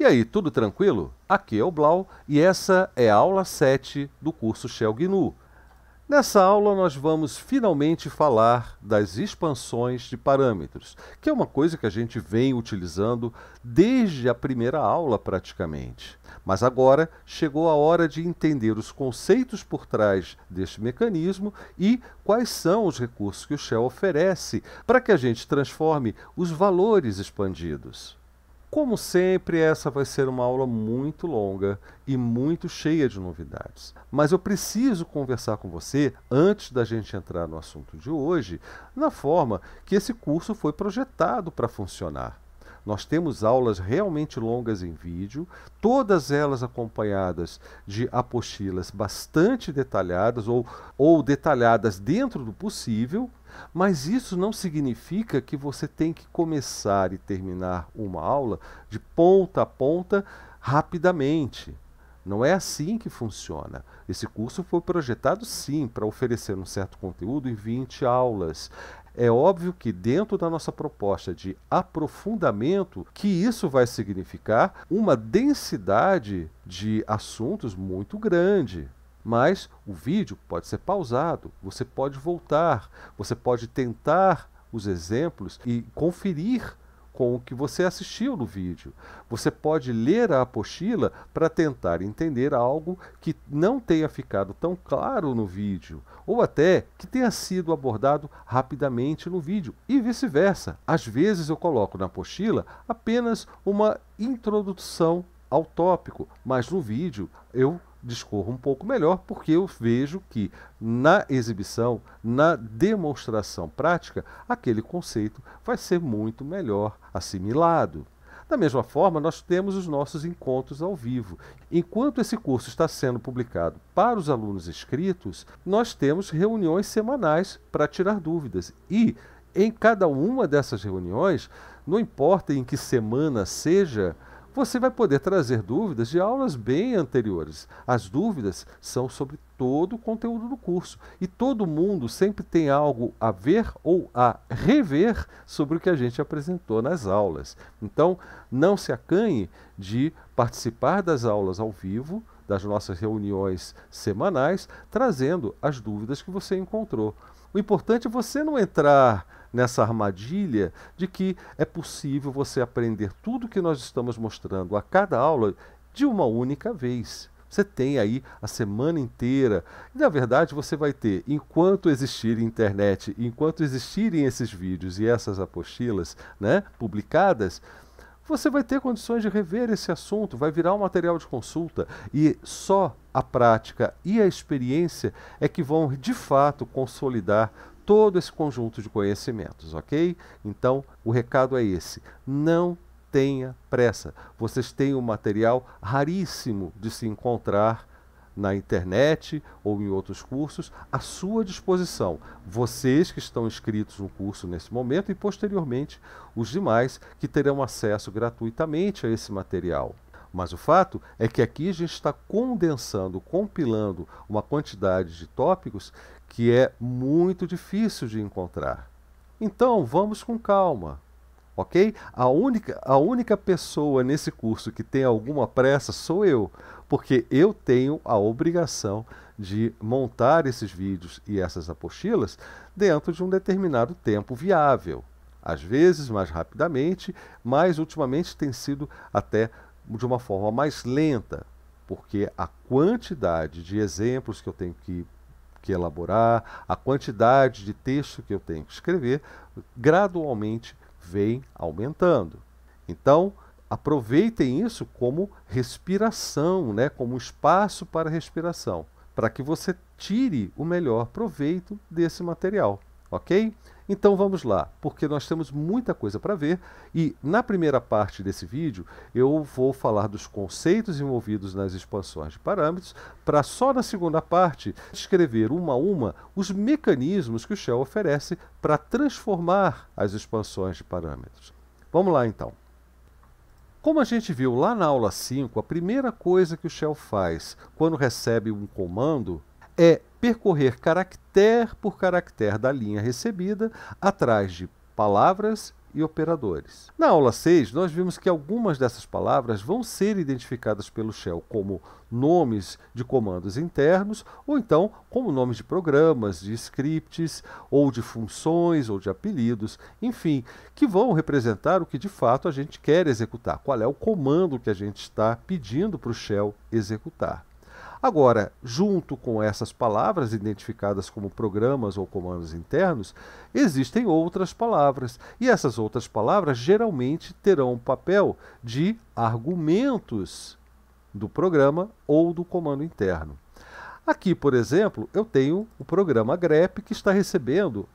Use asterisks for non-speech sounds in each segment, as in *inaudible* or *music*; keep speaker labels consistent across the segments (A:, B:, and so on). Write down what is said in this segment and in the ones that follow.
A: E aí, tudo tranquilo? Aqui é o Blau e essa é a aula 7 do curso Shell GNU. Nessa aula nós vamos finalmente falar das expansões de parâmetros, que é uma coisa que a gente vem utilizando desde a primeira aula praticamente. Mas agora chegou a hora de entender os conceitos por trás deste mecanismo e quais são os recursos que o Shell oferece para que a gente transforme os valores expandidos. Como sempre, essa vai ser uma aula muito longa e muito cheia de novidades. Mas eu preciso conversar com você, antes da gente entrar no assunto de hoje, na forma que esse curso foi projetado para funcionar. Nós temos aulas realmente longas em vídeo, todas elas acompanhadas de apostilas bastante detalhadas ou, ou detalhadas dentro do possível, mas isso não significa que você tem que começar e terminar uma aula de ponta a ponta rapidamente. Não é assim que funciona. Esse curso foi projetado sim para oferecer um certo conteúdo em 20 aulas. É óbvio que dentro da nossa proposta de aprofundamento, que isso vai significar uma densidade de assuntos muito grande. Mas o vídeo pode ser pausado, você pode voltar, você pode tentar os exemplos e conferir com o que você assistiu no vídeo. Você pode ler a apostila para tentar entender algo que não tenha ficado tão claro no vídeo, ou até que tenha sido abordado rapidamente no vídeo, e vice-versa. Às vezes eu coloco na apostila apenas uma introdução ao tópico, mas no vídeo eu discorro um pouco melhor, porque eu vejo que na exibição, na demonstração prática, aquele conceito vai ser muito melhor assimilado. Da mesma forma, nós temos os nossos encontros ao vivo. Enquanto esse curso está sendo publicado para os alunos inscritos, nós temos reuniões semanais para tirar dúvidas. E em cada uma dessas reuniões, não importa em que semana seja, você vai poder trazer dúvidas de aulas bem anteriores. As dúvidas são sobre todo o conteúdo do curso e todo mundo sempre tem algo a ver ou a rever sobre o que a gente apresentou nas aulas. Então, não se acanhe de participar das aulas ao vivo, das nossas reuniões semanais, trazendo as dúvidas que você encontrou. O importante é você não entrar nessa armadilha de que é possível você aprender tudo que nós estamos mostrando a cada aula de uma única vez. Você tem aí a semana inteira. E, na verdade, você vai ter, enquanto existir internet, enquanto existirem esses vídeos e essas apostilas né, publicadas, você vai ter condições de rever esse assunto, vai virar um material de consulta. E só a prática e a experiência é que vão, de fato, consolidar todo esse conjunto de conhecimentos, ok? Então, o recado é esse: não tenha pressa. Vocês têm um material raríssimo de se encontrar na internet ou em outros cursos à sua disposição. Vocês que estão inscritos no curso nesse momento e posteriormente os demais que terão acesso gratuitamente a esse material. Mas o fato é que aqui a gente está condensando, compilando uma quantidade de tópicos que é muito difícil de encontrar. Então, vamos com calma, ok? A única, a única pessoa nesse curso que tem alguma pressa sou eu, porque eu tenho a obrigação de montar esses vídeos e essas apostilas dentro de um determinado tempo viável. Às vezes mais rapidamente, mas ultimamente tem sido até de uma forma mais lenta, porque a quantidade de exemplos que eu tenho que que elaborar, a quantidade de texto que eu tenho que escrever, gradualmente vem aumentando. Então, aproveitem isso como respiração, né? como espaço para respiração, para que você tire o melhor proveito desse material, ok? Então vamos lá, porque nós temos muita coisa para ver e na primeira parte desse vídeo eu vou falar dos conceitos envolvidos nas expansões de parâmetros para só na segunda parte descrever uma a uma os mecanismos que o Shell oferece para transformar as expansões de parâmetros. Vamos lá então. Como a gente viu lá na aula 5, a primeira coisa que o Shell faz quando recebe um comando é percorrer caractere por caractere da linha recebida atrás de palavras e operadores. Na aula 6, nós vimos que algumas dessas palavras vão ser identificadas pelo shell como nomes de comandos internos ou então como nomes de programas, de scripts ou de funções ou de apelidos, enfim, que vão representar o que de fato a gente quer executar, qual é o comando que a gente está pedindo para o shell executar. Agora, junto com essas palavras identificadas como programas ou comandos internos, existem outras palavras, e essas outras palavras geralmente terão o papel de argumentos do programa ou do comando interno. Aqui, por exemplo, eu tenho o programa grep que está recebendo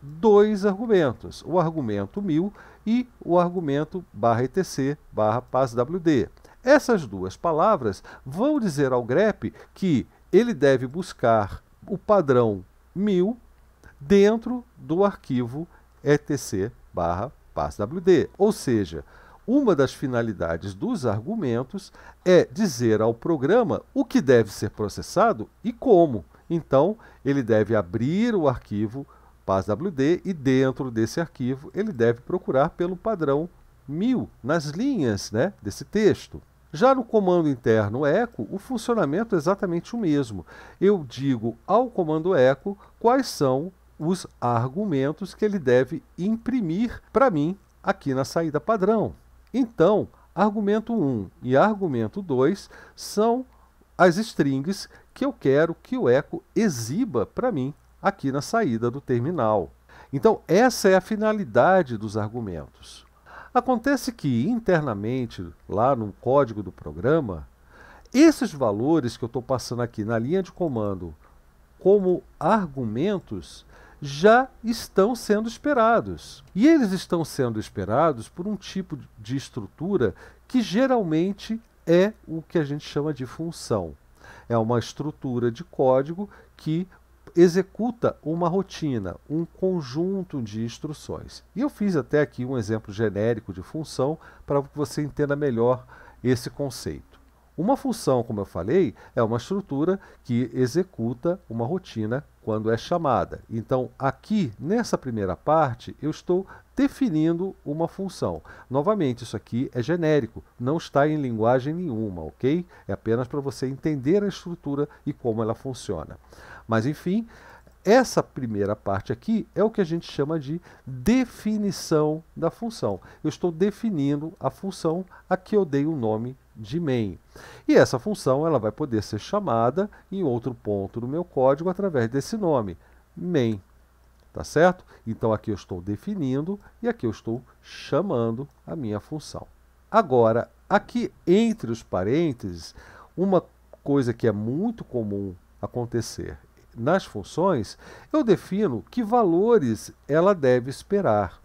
A: dois argumentos, o argumento 1000 e o argumento barra etc barra passwd. Essas duas palavras vão dizer ao grep que ele deve buscar o padrão 1000 dentro do arquivo etc barra passwd. Ou seja, uma das finalidades dos argumentos é dizer ao programa o que deve ser processado e como. Então, ele deve abrir o arquivo passwd e dentro desse arquivo ele deve procurar pelo padrão 1000 nas linhas né, desse texto. Já no comando interno eco, o funcionamento é exatamente o mesmo. Eu digo ao comando eco quais são os argumentos que ele deve imprimir para mim aqui na saída padrão. Então, argumento 1 e argumento 2 são as strings que eu quero que o eco exiba para mim aqui na saída do terminal. Então, essa é a finalidade dos argumentos. Acontece que internamente, lá no código do programa, esses valores que eu estou passando aqui na linha de comando como argumentos já estão sendo esperados. E eles estão sendo esperados por um tipo de estrutura que geralmente é o que a gente chama de função. É uma estrutura de código que executa uma rotina, um conjunto de instruções. E eu fiz até aqui um exemplo genérico de função para que você entenda melhor esse conceito. Uma função, como eu falei, é uma estrutura que executa uma rotina quando é chamada. Então, aqui nessa primeira parte, eu estou definindo uma função. Novamente, isso aqui é genérico, não está em linguagem nenhuma, ok? É apenas para você entender a estrutura e como ela funciona. Mas, enfim, essa primeira parte aqui é o que a gente chama de definição da função. Eu estou definindo a função a que eu dei o nome de main. E essa função ela vai poder ser chamada em outro ponto do meu código através desse nome, main. Tá certo? Então aqui eu estou definindo e aqui eu estou chamando a minha função. Agora, aqui entre os parênteses, uma coisa que é muito comum acontecer nas funções, eu defino que valores ela deve esperar.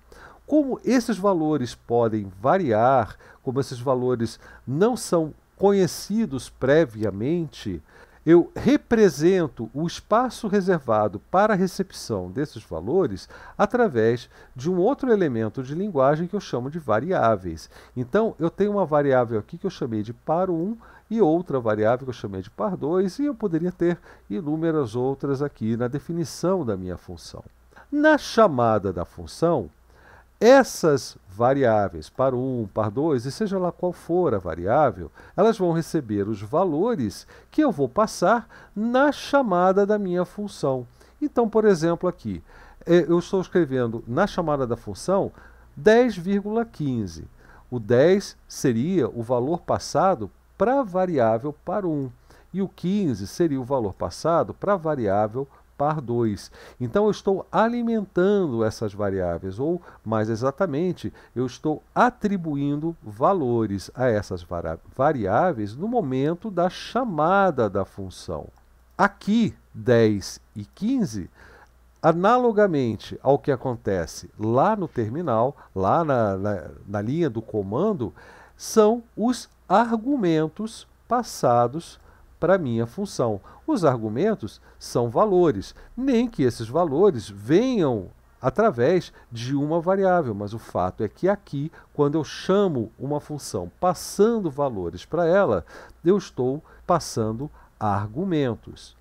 A: Como esses valores podem variar, como esses valores não são conhecidos previamente, eu represento o espaço reservado para a recepção desses valores através de um outro elemento de linguagem que eu chamo de variáveis. Então, eu tenho uma variável aqui que eu chamei de par1 e outra variável que eu chamei de par2 e eu poderia ter inúmeras outras aqui na definição da minha função. Na chamada da função, essas variáveis, par 1, par 2, e seja lá qual for a variável, elas vão receber os valores que eu vou passar na chamada da minha função. Então, por exemplo, aqui, eh, eu estou escrevendo na chamada da função 10,15. O 10 seria o valor passado para a variável par 1 e o 15 seria o valor passado para a variável par par 2. Então eu estou alimentando essas variáveis, ou mais exatamente, eu estou atribuindo valores a essas variáveis no momento da chamada da função. Aqui, 10 e 15, analogamente ao que acontece lá no terminal, lá na, na, na linha do comando, são os argumentos passados para minha função. Os argumentos são valores, nem que esses valores venham através de uma variável, mas o fato é que aqui, quando eu chamo uma função passando valores para ela, eu estou passando argumentos.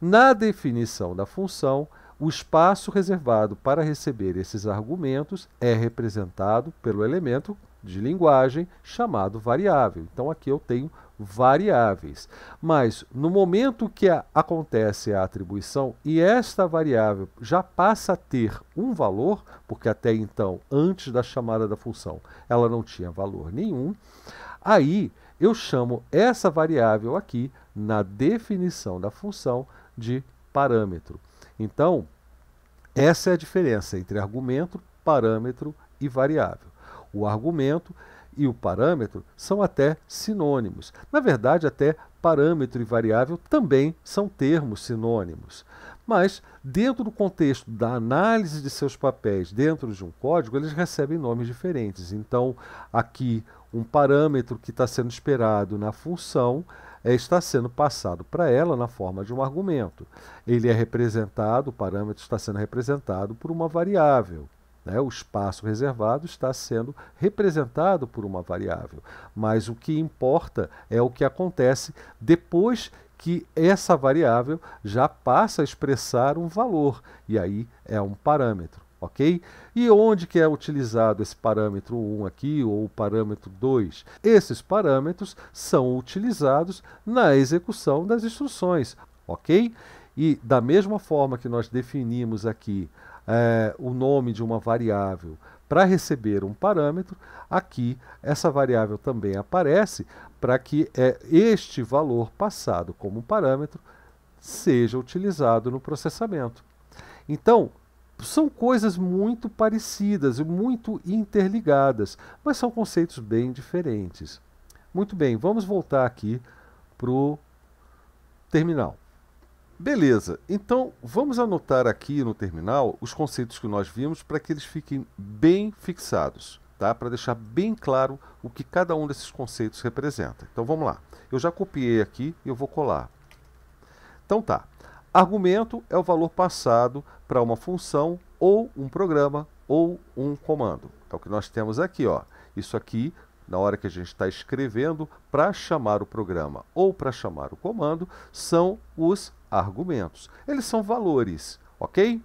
A: Na definição da função, o espaço reservado para receber esses argumentos é representado pelo elemento de linguagem chamado variável. Então aqui eu tenho variáveis. Mas no momento que a, acontece a atribuição e esta variável já passa a ter um valor, porque até então, antes da chamada da função, ela não tinha valor nenhum, aí eu chamo essa variável aqui na definição da função de parâmetro. Então, essa é a diferença entre argumento, parâmetro e variável. O argumento e o parâmetro são até sinônimos. Na verdade, até parâmetro e variável também são termos sinônimos. Mas, dentro do contexto da análise de seus papéis dentro de um código, eles recebem nomes diferentes. Então, aqui, um parâmetro que está sendo esperado na função é, está sendo passado para ela na forma de um argumento. Ele é representado, o parâmetro está sendo representado por uma variável. Né? O espaço reservado está sendo representado por uma variável, mas o que importa é o que acontece depois que essa variável já passa a expressar um valor, e aí é um parâmetro. ok? E onde que é utilizado esse parâmetro 1 aqui ou o parâmetro 2? Esses parâmetros são utilizados na execução das instruções, ok? E da mesma forma que nós definimos aqui é, o nome de uma variável para receber um parâmetro, aqui essa variável também aparece para que é, este valor passado como parâmetro seja utilizado no processamento. Então, são coisas muito parecidas e muito interligadas, mas são conceitos bem diferentes. Muito bem, vamos voltar aqui para o terminal. Beleza, então vamos anotar aqui no terminal os conceitos que nós vimos para que eles fiquem bem fixados, tá? para deixar bem claro o que cada um desses conceitos representa. Então vamos lá, eu já copiei aqui e eu vou colar. Então tá, argumento é o valor passado para uma função ou um programa ou um comando. É o que nós temos aqui, ó. Isso aqui na hora que a gente está escrevendo, para chamar o programa ou para chamar o comando, são os argumentos. Eles são valores, ok?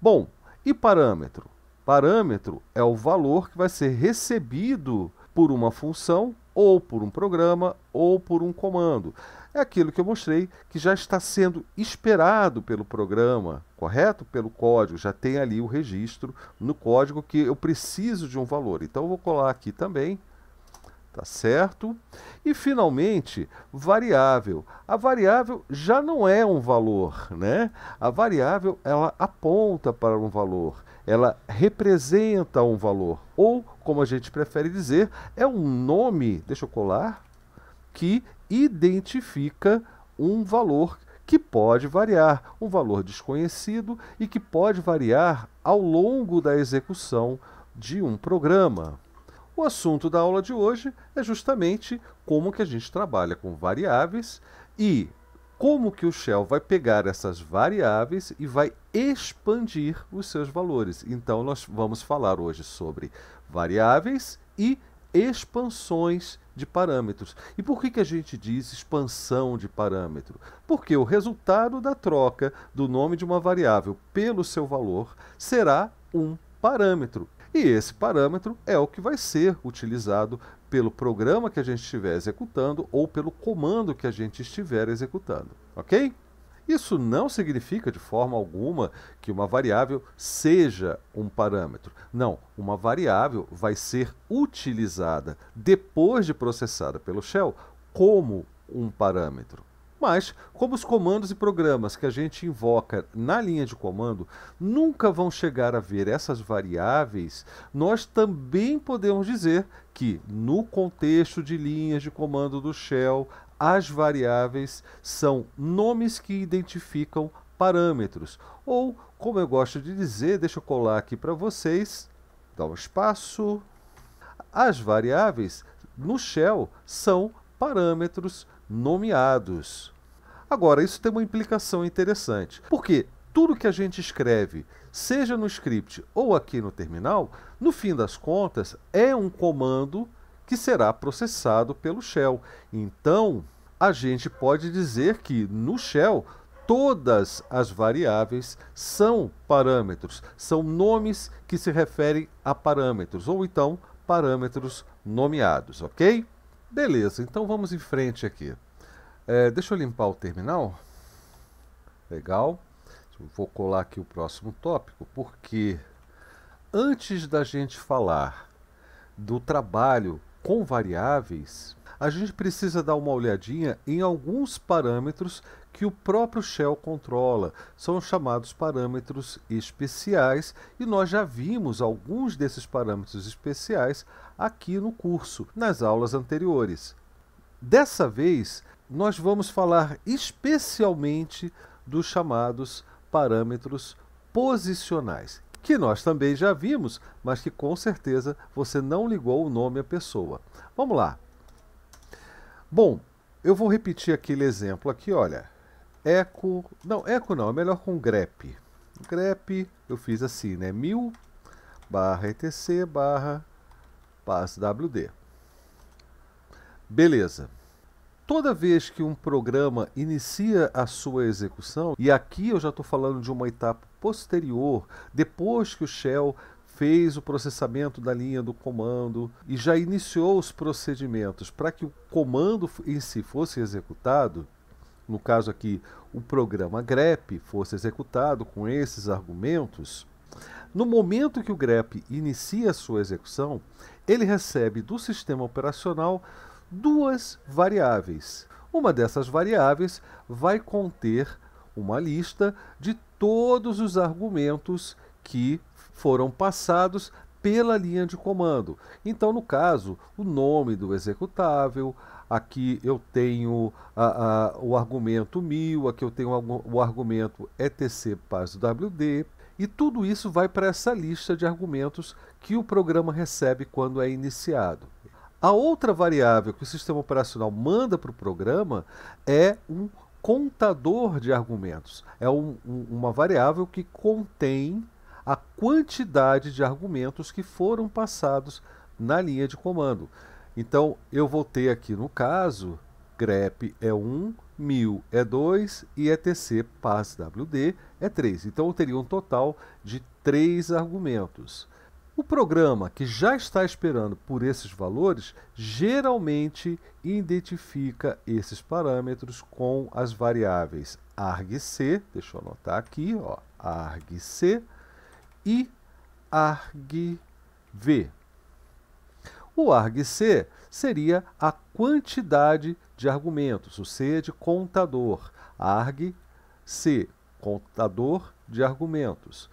A: Bom, e parâmetro? Parâmetro é o valor que vai ser recebido por uma função ou por um programa ou por um comando. É aquilo que eu mostrei que já está sendo esperado pelo programa, correto? Pelo código, já tem ali o registro no código que eu preciso de um valor. Então eu vou colar aqui também tá certo? E finalmente, variável. A variável já não é um valor, né? A variável ela aponta para um valor, ela representa um valor, ou como a gente prefere dizer, é um nome, deixa eu colar, que identifica um valor que pode variar, um valor desconhecido e que pode variar ao longo da execução de um programa. O assunto da aula de hoje é justamente como que a gente trabalha com variáveis e como que o shell vai pegar essas variáveis e vai expandir os seus valores. Então nós vamos falar hoje sobre variáveis e expansões de parâmetros. E por que, que a gente diz expansão de parâmetro? Porque o resultado da troca do nome de uma variável pelo seu valor será um parâmetro. E esse parâmetro é o que vai ser utilizado pelo programa que a gente estiver executando ou pelo comando que a gente estiver executando, ok? Isso não significa de forma alguma que uma variável seja um parâmetro. Não, uma variável vai ser utilizada depois de processada pelo shell como um parâmetro. Mas, como os comandos e programas que a gente invoca na linha de comando nunca vão chegar a ver essas variáveis, nós também podemos dizer que, no contexto de linhas de comando do shell, as variáveis são nomes que identificam parâmetros. Ou, como eu gosto de dizer, deixa eu colar aqui para vocês, dá um espaço. As variáveis no shell são parâmetros nomeados. Agora, isso tem uma implicação interessante, porque tudo que a gente escreve, seja no script ou aqui no terminal, no fim das contas é um comando que será processado pelo shell. Então, a gente pode dizer que no shell todas as variáveis são parâmetros, são nomes que se referem a parâmetros ou então parâmetros nomeados, ok? Beleza, então vamos em frente aqui. É, deixa eu limpar o terminal. Legal. Vou colar aqui o próximo tópico, porque antes da gente falar do trabalho com variáveis, a gente precisa dar uma olhadinha em alguns parâmetros que o próprio Shell controla. São chamados parâmetros especiais e nós já vimos alguns desses parâmetros especiais aqui no curso, nas aulas anteriores. Dessa vez, nós vamos falar especialmente dos chamados parâmetros posicionais, que nós também já vimos, mas que com certeza você não ligou o nome à pessoa. Vamos lá. Bom, eu vou repetir aquele exemplo aqui, olha. Eco, não, eco não, é melhor com grep. Grep, eu fiz assim, né? 1000 barra etc barra passwd. Beleza. Toda vez que um programa inicia a sua execução, e aqui eu já estou falando de uma etapa posterior, depois que o Shell fez o processamento da linha do comando e já iniciou os procedimentos para que o comando em si fosse executado, no caso aqui, o programa grep fosse executado com esses argumentos, no momento que o grep inicia a sua execução, ele recebe do sistema operacional duas variáveis. Uma dessas variáveis vai conter uma lista de todos os argumentos que foram passados pela linha de comando. Então, no caso, o nome do executável, aqui eu tenho a, a, o argumento mil, aqui eu tenho o argumento etc wd e tudo isso vai para essa lista de argumentos que o programa recebe quando é iniciado. A outra variável que o sistema operacional manda para o programa é um contador de argumentos. É um, um, uma variável que contém a quantidade de argumentos que foram passados na linha de comando. Então, eu vou ter aqui no caso, grep é 1, mil é 2 e etc, passwd é 3. É então, eu teria um total de 3 argumentos. O programa que já está esperando por esses valores geralmente identifica esses parâmetros com as variáveis argc, deixa eu anotar aqui, ó, argc e argv. O argc seria a quantidade de argumentos, ou seja, é de contador, argc, contador de argumentos.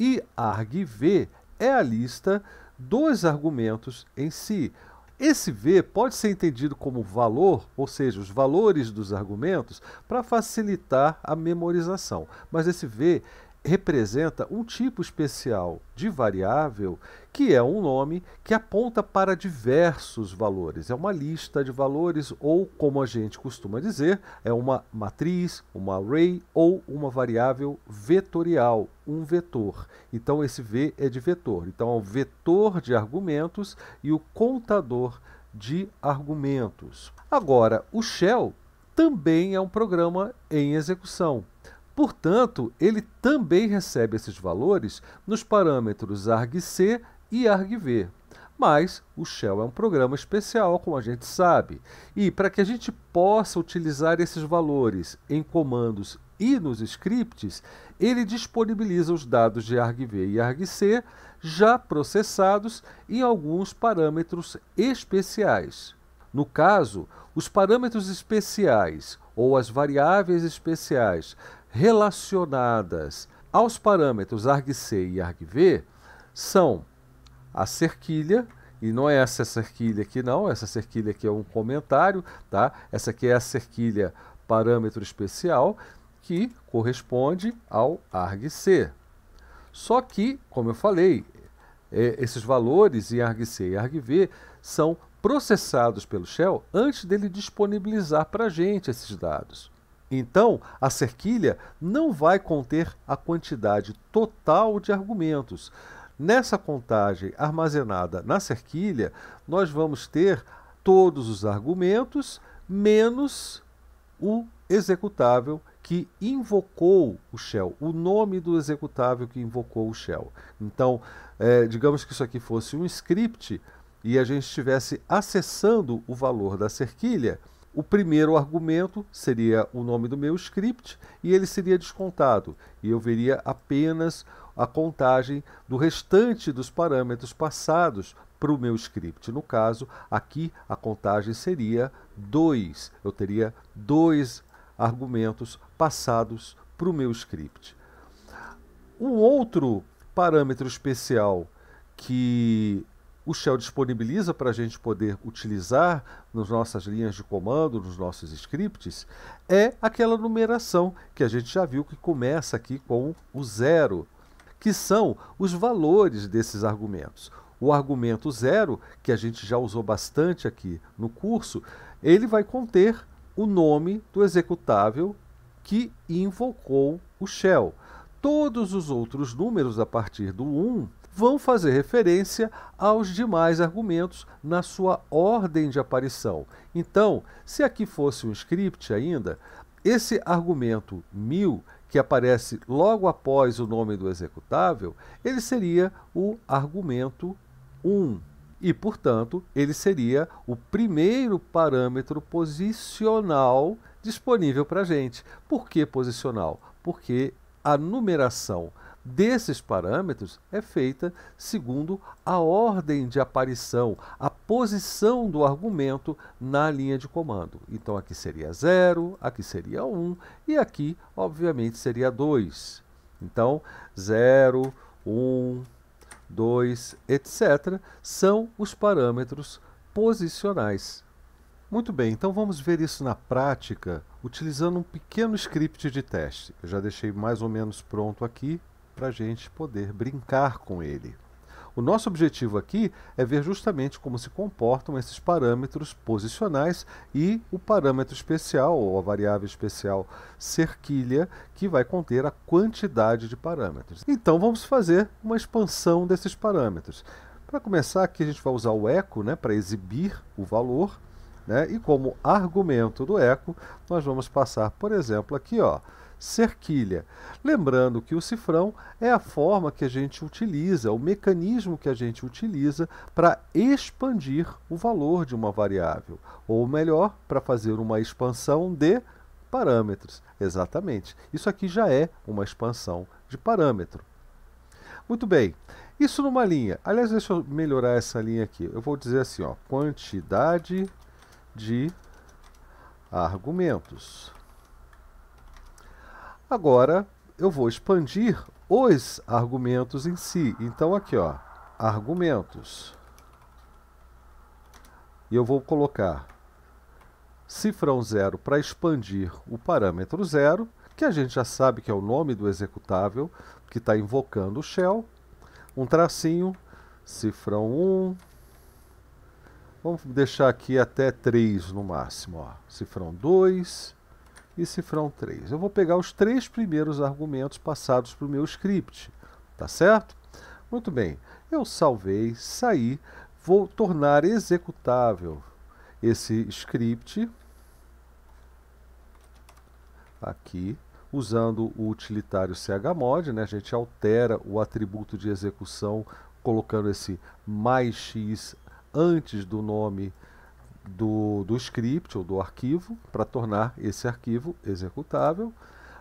A: E argv é a lista dos argumentos em si. Esse V pode ser entendido como valor, ou seja, os valores dos argumentos, para facilitar a memorização. Mas esse V representa um tipo especial de variável que é um nome que aponta para diversos valores. É uma lista de valores, ou como a gente costuma dizer, é uma matriz, uma array ou uma variável vetorial, um vetor. Então, esse V é de vetor. Então, é o vetor de argumentos e o contador de argumentos. Agora, o shell também é um programa em execução Portanto, ele também recebe esses valores nos parâmetros argc e argv. Mas o Shell é um programa especial, como a gente sabe. E para que a gente possa utilizar esses valores em comandos e nos scripts, ele disponibiliza os dados de argv e argc já processados em alguns parâmetros especiais. No caso, os parâmetros especiais ou as variáveis especiais relacionadas aos parâmetros argc e argv são a cerquilha, e não é essa cerquilha aqui não, essa cerquilha aqui é um comentário, tá? Essa aqui é a cerquilha parâmetro especial, que corresponde ao argc. Só que, como eu falei, é, esses valores em argc e argv são processados pelo Shell antes dele disponibilizar para a gente esses dados. Então, a cerquilha não vai conter a quantidade total de argumentos. Nessa contagem armazenada na cerquilha, nós vamos ter todos os argumentos menos o executável que invocou o shell, o nome do executável que invocou o shell. Então, é, digamos que isso aqui fosse um script e a gente estivesse acessando o valor da cerquilha o primeiro argumento seria o nome do meu script e ele seria descontado, e eu veria apenas a contagem do restante dos parâmetros passados para o meu script. No caso, aqui a contagem seria 2. Eu teria dois argumentos passados para o meu script. Um outro parâmetro especial que o Shell disponibiliza para a gente poder utilizar nas nossas linhas de comando, nos nossos scripts, é aquela numeração que a gente já viu que começa aqui com o zero, que são os valores desses argumentos. O argumento zero, que a gente já usou bastante aqui no curso, ele vai conter o nome do executável que invocou o shell. Todos os outros números a partir do 1 vão fazer referência aos demais argumentos na sua ordem de aparição. Então, se aqui fosse um script ainda, esse argumento 1000, que aparece logo após o nome do executável, ele seria o argumento 1. E, portanto, ele seria o primeiro parâmetro posicional disponível para a gente. Por que posicional? Porque a numeração desses parâmetros é feita segundo a ordem de aparição, a posição do argumento na linha de comando. Então aqui seria 0, aqui seria 1 um, e aqui, obviamente, seria 2. Então 0, 1, 2, etc. são os parâmetros posicionais. Muito bem, então vamos ver isso na prática utilizando um pequeno script de teste. Eu já deixei mais ou menos pronto aqui, para a gente poder brincar com ele. O nosso objetivo aqui é ver justamente como se comportam esses parâmetros posicionais e o parâmetro especial, ou a variável especial cerquilha, que vai conter a quantidade de parâmetros. Então vamos fazer uma expansão desses parâmetros. Para começar, aqui a gente vai usar o eco né, para exibir o valor. Né, e como argumento do eco, nós vamos passar, por exemplo, aqui ó, cerquilha. Lembrando que o cifrão é a forma que a gente utiliza, é o mecanismo que a gente utiliza para expandir o valor de uma variável, ou melhor, para fazer uma expansão de parâmetros. Exatamente. Isso aqui já é uma expansão de parâmetro. Muito bem. Isso numa linha. Aliás, deixa eu melhorar essa linha aqui. Eu vou dizer assim, ó, quantidade de argumentos. Agora eu vou expandir os argumentos em si. Então aqui, ó, argumentos. E eu vou colocar cifrão zero para expandir o parâmetro zero, que a gente já sabe que é o nome do executável que está invocando o shell. Um tracinho, cifrão 1. Vamos deixar aqui até 3 no máximo. Ó. Cifrão 2, e cifrão 3. Eu vou pegar os três primeiros argumentos passados para o meu script, tá certo? Muito bem, eu salvei, saí, vou tornar executável esse script aqui, usando o utilitário chmod, né? a gente altera o atributo de execução colocando esse mais x antes do nome do, do script ou do arquivo para tornar esse arquivo executável.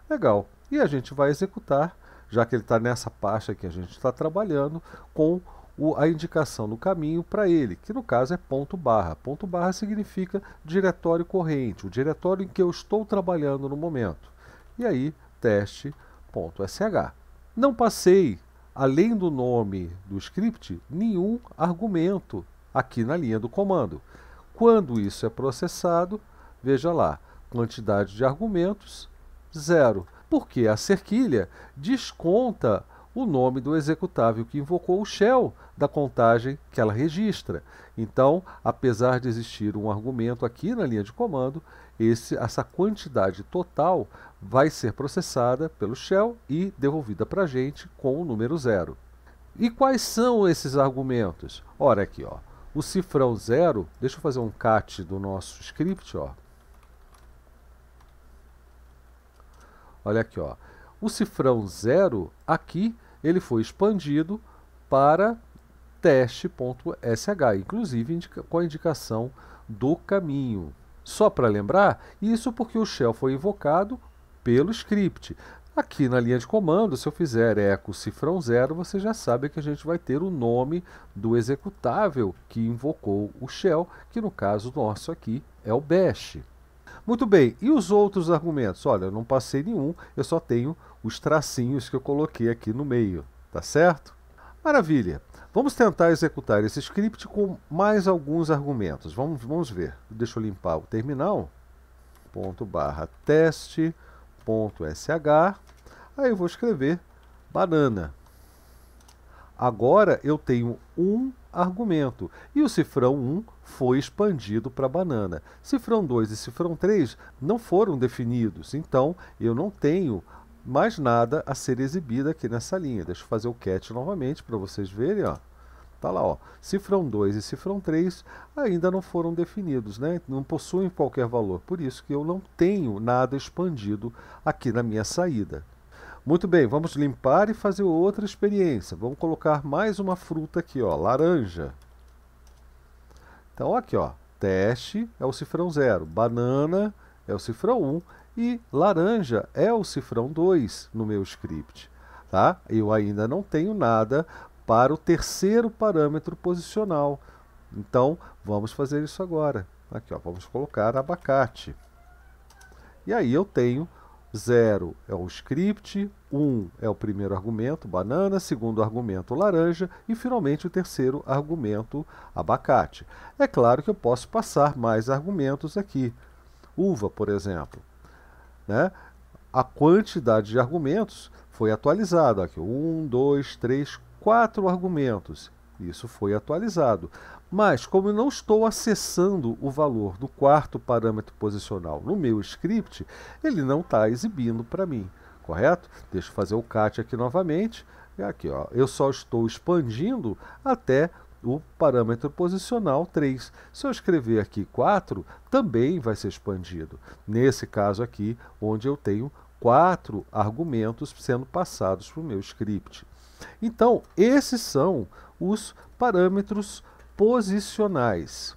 A: Legal. E a gente vai executar, já que ele está nessa pasta que a gente está trabalhando, com o, a indicação do caminho para ele, que no caso é ponto barra. Ponto barra significa diretório corrente, o diretório em que eu estou trabalhando no momento. E aí, teste.sh. Não passei, além do nome do script, nenhum argumento aqui na linha do comando. Quando isso é processado, veja lá, quantidade de argumentos, zero. Porque a cerquilha desconta o nome do executável que invocou o shell da contagem que ela registra. Então, apesar de existir um argumento aqui na linha de comando, esse, essa quantidade total vai ser processada pelo shell e devolvida para a gente com o número zero. E quais são esses argumentos? Ora aqui, ó. O cifrão zero, deixa eu fazer um cat do nosso script, ó. Olha aqui, ó. O cifrão zero aqui, ele foi expandido para teste.sh, inclusive indica, com a indicação do caminho. Só para lembrar, isso porque o shell foi invocado pelo script. Aqui na linha de comando, se eu fizer eco cifrão zero, você já sabe que a gente vai ter o nome do executável que invocou o shell, que no caso nosso aqui é o bash. Muito bem, e os outros argumentos? Olha, eu não passei nenhum, eu só tenho os tracinhos que eu coloquei aqui no meio, tá certo? Maravilha! Vamos tentar executar esse script com mais alguns argumentos. Vamos, vamos ver. Deixa eu limpar o terminal. Ponto barra teste sh, aí eu vou escrever banana. Agora eu tenho um argumento e o cifrão 1 foi expandido para banana. Cifrão 2 e cifrão 3 não foram definidos, então eu não tenho mais nada a ser exibido aqui nessa linha. Deixa eu fazer o cat novamente para vocês verem. Ó tá lá, ó. Cifrão 2 e cifrão 3 ainda não foram definidos, né? não possuem qualquer valor. Por isso que eu não tenho nada expandido aqui na minha saída. Muito bem, vamos limpar e fazer outra experiência. Vamos colocar mais uma fruta aqui, ó, laranja. Então, aqui, ó, teste é o cifrão 0, banana é o cifrão 1 um, e laranja é o cifrão 2 no meu script. Tá? Eu ainda não tenho nada para o terceiro parâmetro posicional. Então, vamos fazer isso agora. Aqui, ó, vamos colocar abacate. E aí eu tenho 0 é o script, 1 um é o primeiro argumento, banana, segundo argumento, laranja, e finalmente o terceiro argumento, abacate. É claro que eu posso passar mais argumentos aqui. Uva, por exemplo. Né? A quantidade de argumentos foi atualizada. Aqui, 1, 2, 3, quatro argumentos. Isso foi atualizado. Mas, como eu não estou acessando o valor do quarto parâmetro posicional no meu script, ele não está exibindo para mim, correto? Deixa eu fazer o cat aqui novamente. É aqui, ó, eu só estou expandindo até o parâmetro posicional 3. Se eu escrever aqui 4, também vai ser expandido. Nesse caso aqui, onde eu tenho quatro argumentos sendo passados para o meu script. Então, esses são os parâmetros posicionais.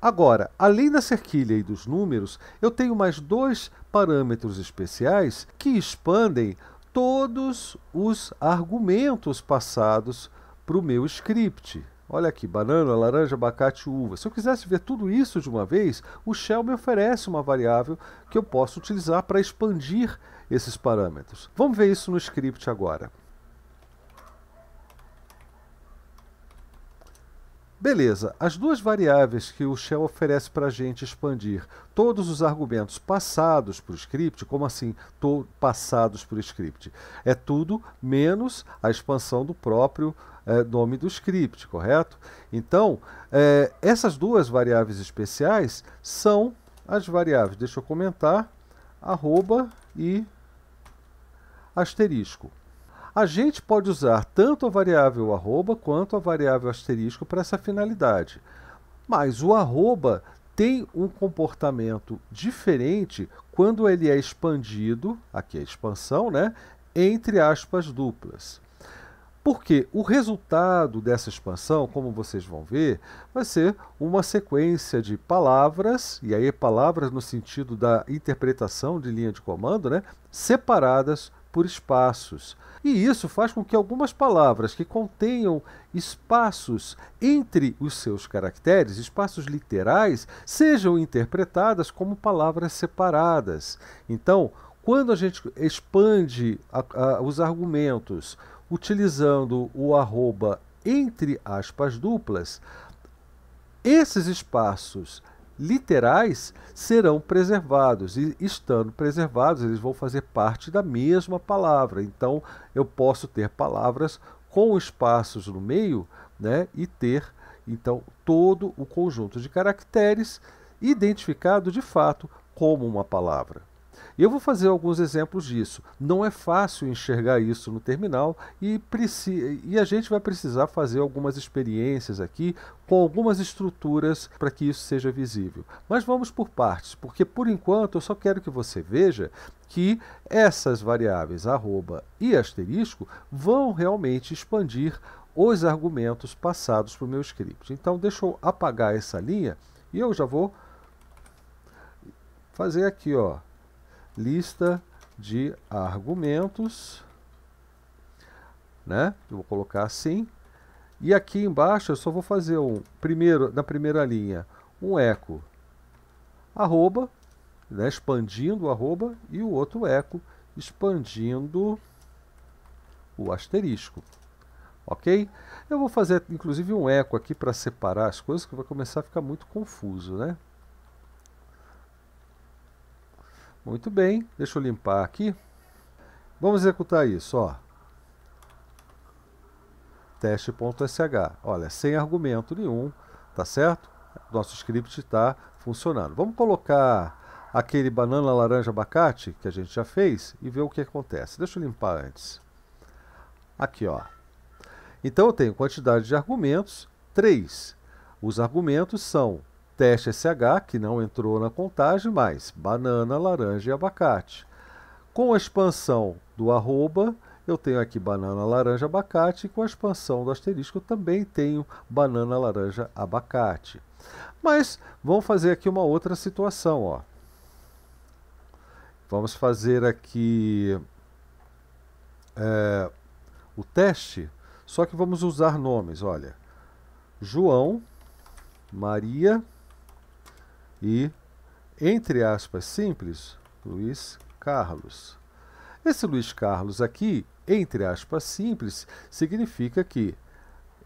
A: Agora, além da cerquilha e dos números, eu tenho mais dois parâmetros especiais que expandem todos os argumentos passados para o meu script. Olha aqui, banana, laranja, abacate, uva. Se eu quisesse ver tudo isso de uma vez, o Shell me oferece uma variável que eu posso utilizar para expandir esses parâmetros. Vamos ver isso no script agora. Beleza, as duas variáveis que o Shell oferece para a gente expandir todos os argumentos passados para o script, como assim passados para o script? É tudo menos a expansão do próprio é, nome do script, correto? Então, é, essas duas variáveis especiais são as variáveis, deixa eu comentar, arroba e asterisco. A gente pode usar tanto a variável arroba quanto a variável asterisco para essa finalidade. Mas o arroba tem um comportamento diferente quando ele é expandido, aqui é expansão, né, entre aspas duplas. Porque o resultado dessa expansão, como vocês vão ver, vai ser uma sequência de palavras, e aí palavras no sentido da interpretação de linha de comando, né, separadas por espaços. E isso faz com que algumas palavras que contenham espaços entre os seus caracteres, espaços literais, sejam interpretadas como palavras separadas. Então, quando a gente expande a, a, os argumentos utilizando o arroba entre aspas duplas, esses espaços literais serão preservados e estando preservados eles vão fazer parte da mesma palavra. Então eu posso ter palavras com espaços no meio, né, e ter então todo o conjunto de caracteres identificado de fato como uma palavra eu vou fazer alguns exemplos disso. Não é fácil enxergar isso no terminal e, e a gente vai precisar fazer algumas experiências aqui com algumas estruturas para que isso seja visível. Mas vamos por partes, porque por enquanto eu só quero que você veja que essas variáveis arroba e asterisco vão realmente expandir os argumentos passados para o meu script. Então deixa eu apagar essa linha e eu já vou fazer aqui, ó, lista de argumentos, né? Eu vou colocar assim. E aqui embaixo eu só vou fazer um primeiro na primeira linha um eco arroba, né, expandindo o arroba e o outro eco expandindo o asterisco. OK? Eu vou fazer inclusive um eco aqui para separar as coisas que vai começar a ficar muito confuso, né? Muito bem, deixa eu limpar aqui. Vamos executar isso, ó. Teste.sh. Olha, sem argumento nenhum, tá certo? Nosso script está funcionando. Vamos colocar aquele banana, laranja, abacate que a gente já fez e ver o que acontece. Deixa eu limpar antes. Aqui, ó. Então eu tenho quantidade de argumentos, 3. Os argumentos são Teste SH, que não entrou na contagem, mas banana, laranja e abacate. Com a expansão do arroba, eu tenho aqui banana, laranja, abacate, e com a expansão do asterisco também tenho banana, laranja, abacate. Mas vamos fazer aqui uma outra situação. Ó. Vamos fazer aqui é, o teste, só que vamos usar nomes. Olha, João, Maria, e, entre aspas simples, Luiz Carlos. Esse Luiz Carlos aqui, entre aspas simples, significa que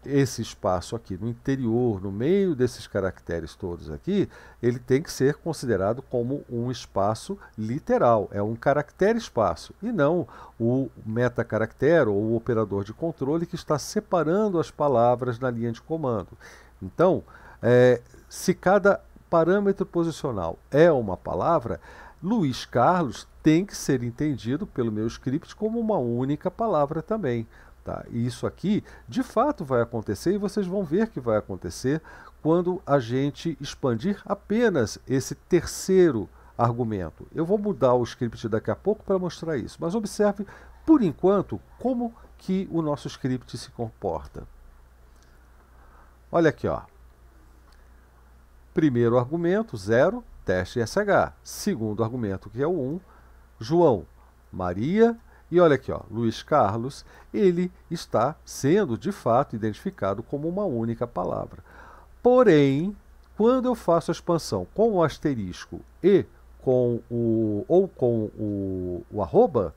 A: esse espaço aqui no interior, no meio desses caracteres todos aqui, ele tem que ser considerado como um espaço literal, é um caractere espaço, e não o metacaractere ou o operador de controle que está separando as palavras na linha de comando. Então, é, se cada parâmetro posicional é uma palavra, Luiz Carlos tem que ser entendido pelo meu script como uma única palavra também. Tá? E isso aqui, de fato, vai acontecer e vocês vão ver que vai acontecer quando a gente expandir apenas esse terceiro argumento. Eu vou mudar o script daqui a pouco para mostrar isso, mas observe, por enquanto, como que o nosso script se comporta. Olha aqui, ó. Primeiro argumento, zero teste SH. Segundo argumento, que é o 1, um, João, Maria e olha aqui, ó, Luiz Carlos, ele está sendo de fato identificado como uma única palavra. Porém, quando eu faço a expansão com o asterisco e com o ou com o, o arroba,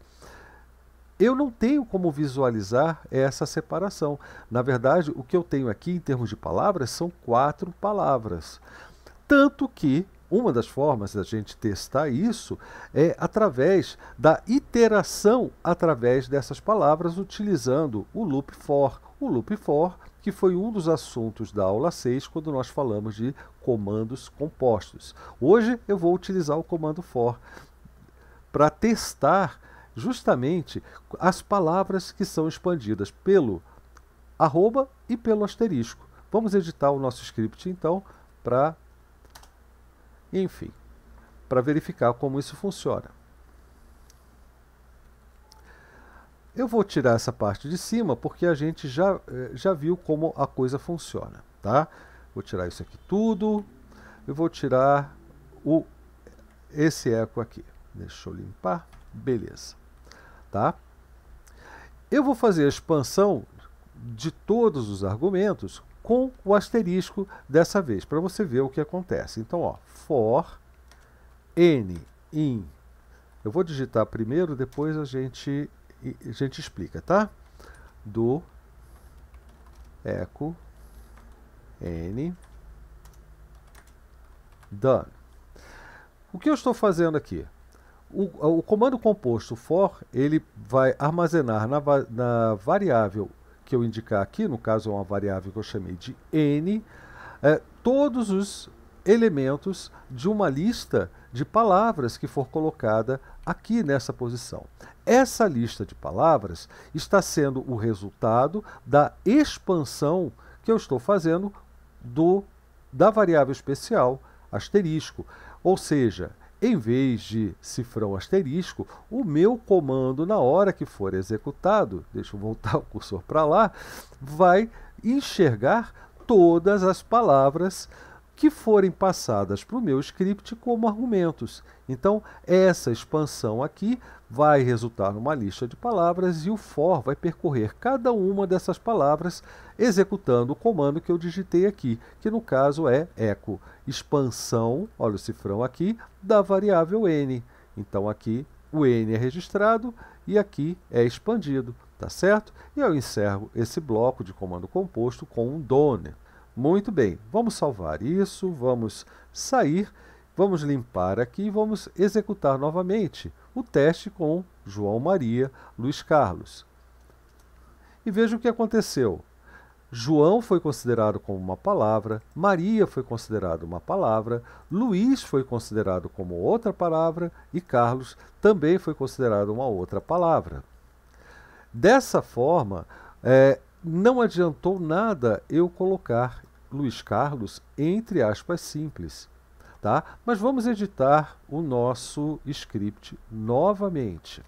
A: eu não tenho como visualizar essa separação. Na verdade, o que eu tenho aqui em termos de palavras são quatro palavras. Tanto que uma das formas da gente testar isso é através da iteração através dessas palavras, utilizando o loop for. O loop for, que foi um dos assuntos da aula 6, quando nós falamos de comandos compostos. Hoje eu vou utilizar o comando for para testar justamente as palavras que são expandidas pelo arroba e pelo asterisco. Vamos editar o nosso script então para enfim, para verificar como isso funciona. Eu vou tirar essa parte de cima porque a gente já, eh, já viu como a coisa funciona, tá? Vou tirar isso aqui tudo. Eu vou tirar o, esse eco aqui. Deixa eu limpar. Beleza tá? Eu vou fazer a expansão de todos os argumentos com o asterisco dessa vez, para você ver o que acontece. Então, ó, for n in. Eu vou digitar primeiro, depois a gente, a gente explica, tá? Do eco n done. O que eu estou fazendo aqui? O, o comando composto for, ele vai armazenar na, na variável que eu indicar aqui, no caso é uma variável que eu chamei de n, é, todos os elementos de uma lista de palavras que for colocada aqui nessa posição. Essa lista de palavras está sendo o resultado da expansão que eu estou fazendo do da variável especial asterisco, ou seja, em vez de cifrão asterisco, o meu comando, na hora que for executado, deixa eu voltar *laughs* o cursor para lá, vai enxergar todas as palavras que forem passadas para o meu script como argumentos. Então, essa expansão aqui vai resultar numa lista de palavras e o for vai percorrer cada uma dessas palavras executando o comando que eu digitei aqui, que no caso é echo expansão, olha o cifrão aqui, da variável n. Então, aqui o n é registrado e aqui é expandido, tá certo? E eu encerro esse bloco de comando composto com um done. Muito bem, vamos salvar isso, vamos sair, vamos limpar aqui e vamos executar novamente o teste com João Maria Luiz Carlos. E veja o que aconteceu. João foi considerado como uma palavra, Maria foi considerado uma palavra, Luiz foi considerado como outra palavra e Carlos também foi considerado uma outra palavra. Dessa forma, é, não adiantou nada eu colocar Luiz Carlos entre aspas simples. Tá? Mas vamos editar o nosso script novamente.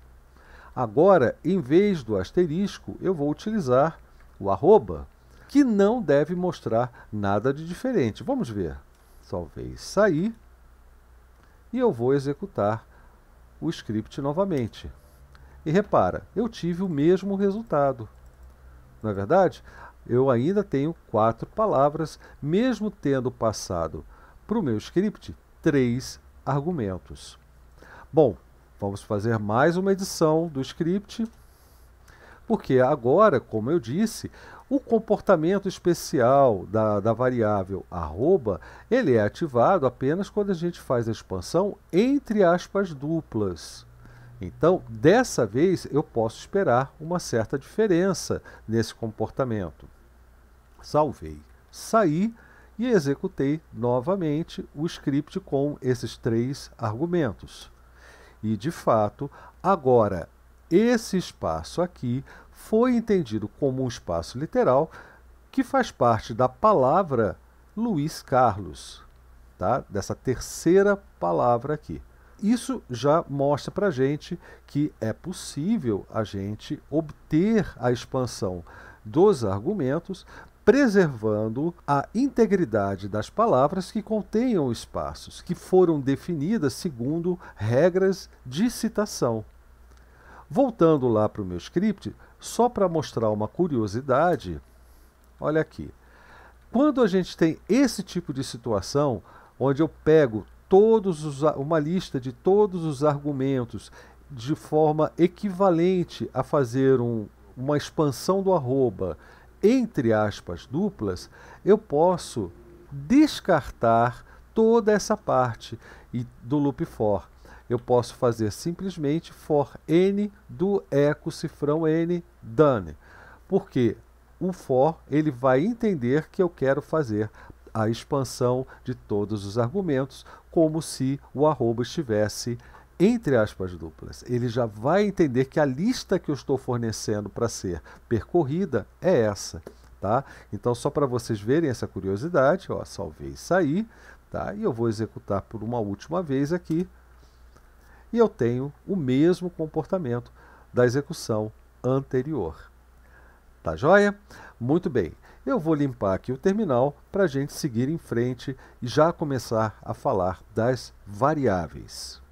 A: Agora, em vez do asterisco, eu vou utilizar o arroba, que não deve mostrar nada de diferente. Vamos ver. Talvez sair e eu vou executar o script novamente. E repara, eu tive o mesmo resultado. Não é verdade? eu ainda tenho quatro palavras, mesmo tendo passado para o meu script três argumentos. Bom, vamos fazer mais uma edição do script, porque agora, como eu disse, o comportamento especial da, da variável arroba, ele é ativado apenas quando a gente faz a expansão entre aspas duplas. Então, dessa vez, eu posso esperar uma certa diferença nesse comportamento salvei, saí e executei novamente o script com esses três argumentos. E de fato, agora esse espaço aqui foi entendido como um espaço literal que faz parte da palavra Luiz Carlos, tá? Dessa terceira palavra aqui. Isso já mostra para gente que é possível a gente obter a expansão dos argumentos preservando a integridade das palavras que contenham espaços, que foram definidas segundo regras de citação. Voltando lá para o meu script, só para mostrar uma curiosidade, olha aqui. Quando a gente tem esse tipo de situação, onde eu pego todos os, uma lista de todos os argumentos de forma equivalente a fazer um, uma expansão do arroba entre aspas, duplas, eu posso descartar toda essa parte do loop for. Eu posso fazer simplesmente for n do eco cifrão n done, porque o for ele vai entender que eu quero fazer a expansão de todos os argumentos como se o arroba estivesse entre aspas duplas. Ele já vai entender que a lista que eu estou fornecendo para ser percorrida é essa. Tá? Então, só para vocês verem essa curiosidade, ó, salvei e saí, tá? e eu vou executar por uma última vez aqui, e eu tenho o mesmo comportamento da execução anterior. Tá joia? Muito bem. Eu vou limpar aqui o terminal para a gente seguir em frente e já começar a falar das variáveis.